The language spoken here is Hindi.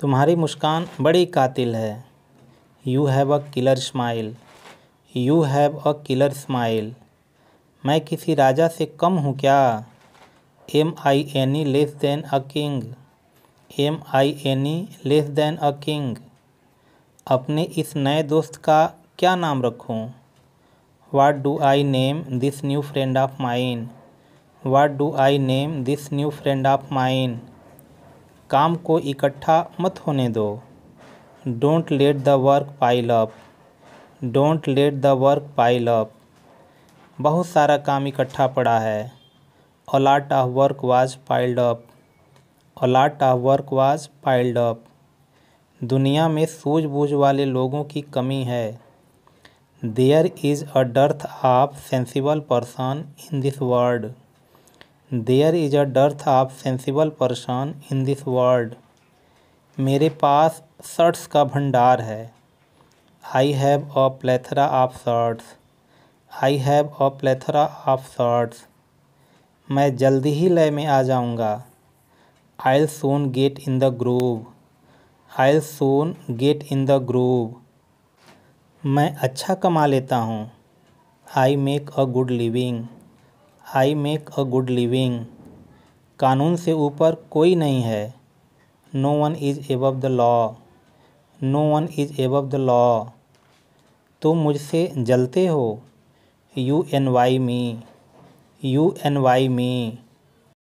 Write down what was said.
तुम्हारी मुस्कान बड़ी कातिल है you have a killer smile you have a killer smile मैं किसी राजा से कम हूँ क्या am I any less than a king am I any less than a king अपने इस नए दोस्त का क्या नाम रखूँ what do I name this new friend of mine what do I name this new friend of mine काम को इकट्ठा मत होने दो don't let the work pile up don't let the work pile up बहुत सारा काम इकट्ठा पड़ा है a lot of work was piled up a lot of work was piled up दुनिया में सूझबूझ वाले लोगों की कमी है there is a dearth of sensible person in this world there is a dearth of sensible person in this world मेरे पास शर्ट्स का भंडार है I have a plethora of shirts I have a plethora of shirts मैं जल्दी ही लय में आ जाऊंगा I soon get in the groove I soon get in the groove मैं अच्छा कमा लेता हूँ I make a good living I make a good living कानून से ऊपर कोई नहीं है no one is above the law no one is above the law तुम मुझसे जलते हो you envy me you envy me